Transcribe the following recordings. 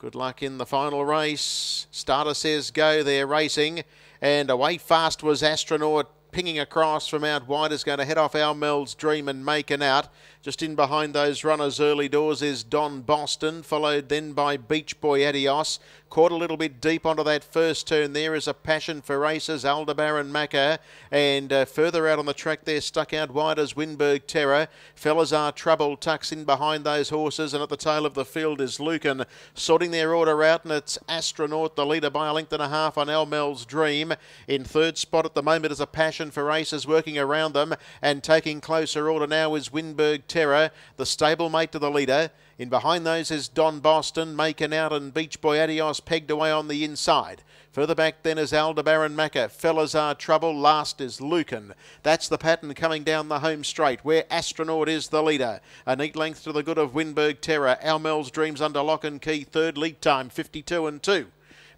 Good luck in the final race. Starter says go. They're racing. And away fast was Astronaut pinging across from out wide is going to head off our Mel's Dream and make an out. Just in behind those runners early doors is Don Boston, followed then by Beach Boy Adios. Caught a little bit deep onto that first turn there is a passion for races, Aldebaran Macca. And uh, further out on the track there, stuck out wide as Winberg Terror. Fellas are Trouble tucks in behind those horses. And at the tail of the field is Lucan sorting their order out. And it's Astronaut, the leader by a length and a half on Almel's Dream. In third spot at the moment is a passion for racers working around them and taking closer order now is Winberg Terror, the stablemate to the leader. In behind those is Don Boston, Macon out and Beach Boy Adios pegged away on the inside. Further back then is Aldebaran Macca. Fellas are trouble. Last is Lucan. That's the pattern coming down the home straight where Astronaut is the leader. A neat length to the good of Winberg Terror. Almel's Dreams under lock and key. Third lead time 52 and 2.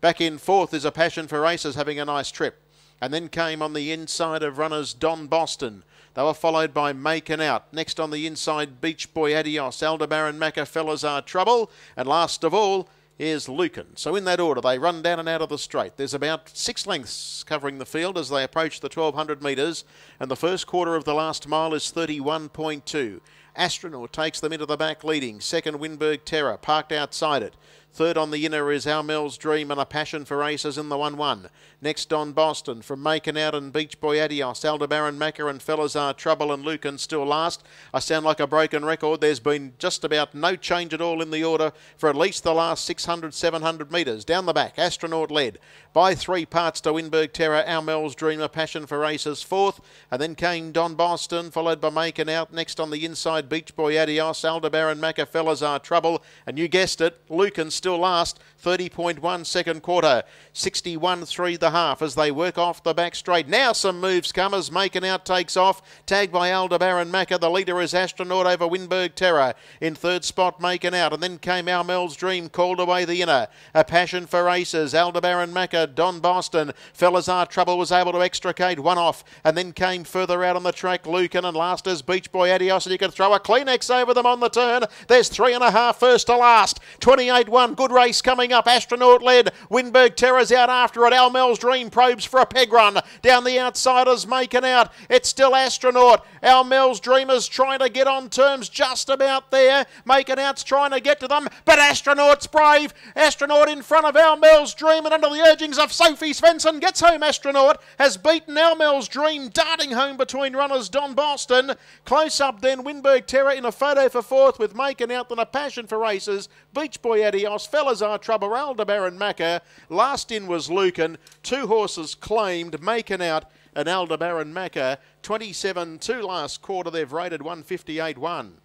Back in fourth is a passion for races having a nice trip and then came on the inside of runners Don Boston. They were followed by Makin Out. Next on the inside, Beach Boy Adios, Aldebaran Macafellas Are Trouble, and last of all, is Lucan. So in that order, they run down and out of the straight. There's about six lengths covering the field as they approach the 1,200 metres, and the first quarter of the last mile is 31.2. Astronaut takes them into the back leading. Second, Winberg Terror parked outside it. Third on the inner is Our Mel's Dream and a Passion for Aces in the 1 1. Next on Boston from Macon Out and Beach Boy Adios, Aldebaran Macker and are Trouble and Lucan still last. I sound like a broken record. There's been just about no change at all in the order for at least the last 600, 700 metres. Down the back, Astronaut led by three parts to Winberg Terror, Our Mel's Dream, a Passion for Aces fourth, and then came Don Boston, followed by Macon Out. Next on the inside, Beach Boy Adios, Aldebaran Macker, are Trouble, and you guessed it, Lucan still last. 30.1 second quarter, 61 3 the half as they work off the back straight. Now some moves comers, making out takes off. Tagged by Aldebaran Macker. The leader is Astronaut over Winberg Terror. In third spot, making out. And then came our Mel's Dream, called away the inner. A passion for races. Aldebaran Macker, Don Boston. Fellas Are Trouble was able to extricate one off. And then came further out on the track, Lucan. And last is Beach Boy Adios. And you can throw a Kleenex over them on the turn. There's three and a half first to last. 28 1 one. Good race coming up. Astronaut led. Winberg Terror's out after it. Almel's Dream probes for a peg run. Down the outsiders making out. It's still Astronaut. Almel's Dream is trying to get on terms just about there. Making out's trying to get to them. But Astronaut's brave. Astronaut in front of Almel's Dream and under the urgings of Sophie Svensson gets home. Astronaut has beaten Almel's Dream darting home between runners Don Boston. Close up then Winberg Terror in a photo for fourth with Making Out than a passion for races. Beach Boy Adios Fellas are Trabaralda Baron Macca. Last in was Lucan. Two horses claimed, making out and Aldebaran Macca, 27 2 last quarter. They've rated 158 1.